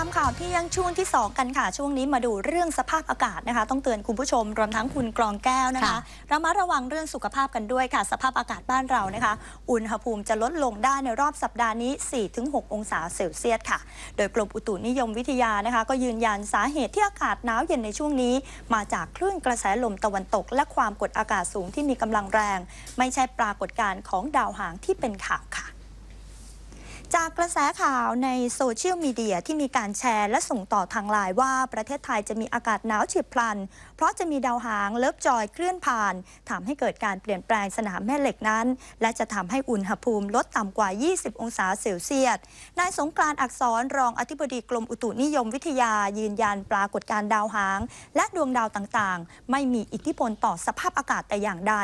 ามข่าวเที่ยงช่วงที่ 2 กันค่ะช่วงนี้มาดูเรื่องสภาพอากาศนะคะต้องเตือนคุณผู้ชมรวมทั้งคุณกรองแก้วนะคะระมัดระวังเรื่องสุขภาพกันด้วยค่ะ สภาพอากาศบ้านเรานะคะ อุณหภูมิจะลดลงได้ในรอบสัปดาห์นี้ 4-6 องศาเซลเซียสค่ะ โดยกรมอุตุนิยมวิทยานะคะ ก็ยืนยันสาเหตุที่อากาศหนาวเย็นในช่วงนี้ มาจากคลื่นกระแสลมตะวันตก และความกดอากาศสูงที่มีกำลังแรง ไม่ใช่ปรากฏการณ์ของดาวหางที่เป็นข่าวค่ะจากกระแสข่าวในโซเชียลมีเดียที่มีการแชร์และส่งต่อทางไลน์ว่าประเทศไทยจะมีอากาศหนาวเฉียบพลัน เพราะจะมีดาวหาง เลิฟจอยเคลื่อนผ่านทำให้เกิดการเปลี่ยนแปลงสนามแม่เหล็กนั้น และจะทำให้อุณหภูมิลดต่ำกว่า 20 องศาเซลเซียสนายสงกรานต์อักษรรองอธิบดีกรมอุตุนิยมวิทยายืนยันปรากฏการดาวหาง และดวงดาวต่างๆไม่มีอิทธิพลต่อสภาพอากาศแต่อย่างใด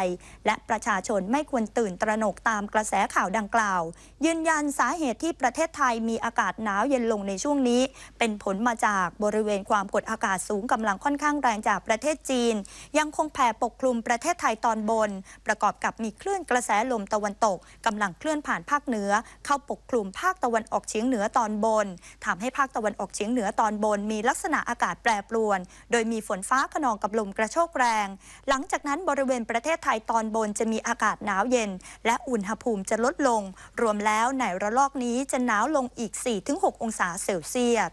และประชาชนไม่ควรตื่นตระหนกตามกระแสข่าวดังกล่าว ยืนยันสาเหตุตุที่ประเทศไทยมีอากาศหนาวเย็นลงในช่วงนี้ เป็นผลมาจากบริเวณความกดอากาศสูงกำลังค่อนข้างแรงจากประเทศจีน ยังคงแผ่ปกคลุมประเทศไทยตอนบน ประกอบกับมีคลื่นกระแสลมตะวันตก กำลังเคลื่อนผ่านภาคเหนือ เข้าปกคลุมภาคตะวันออกเฉียงเหนือตอนบน ทำให้ภาคตะวันออกเฉียงเหนือตอนบน มีลักษณะอากาศแปรปรวน โดยมีฝนฟ้าขนองกับลมกระโชกแรง หลังจากนั้นบริเวณประเทศไทยตอนบนจะมีอากาศหนาวเย็น และอุณหภูมิจะลดลง รวมแล้วในระลอกนี้นี้จะหนาวลงอีก 4-6 องศาเซลเซียส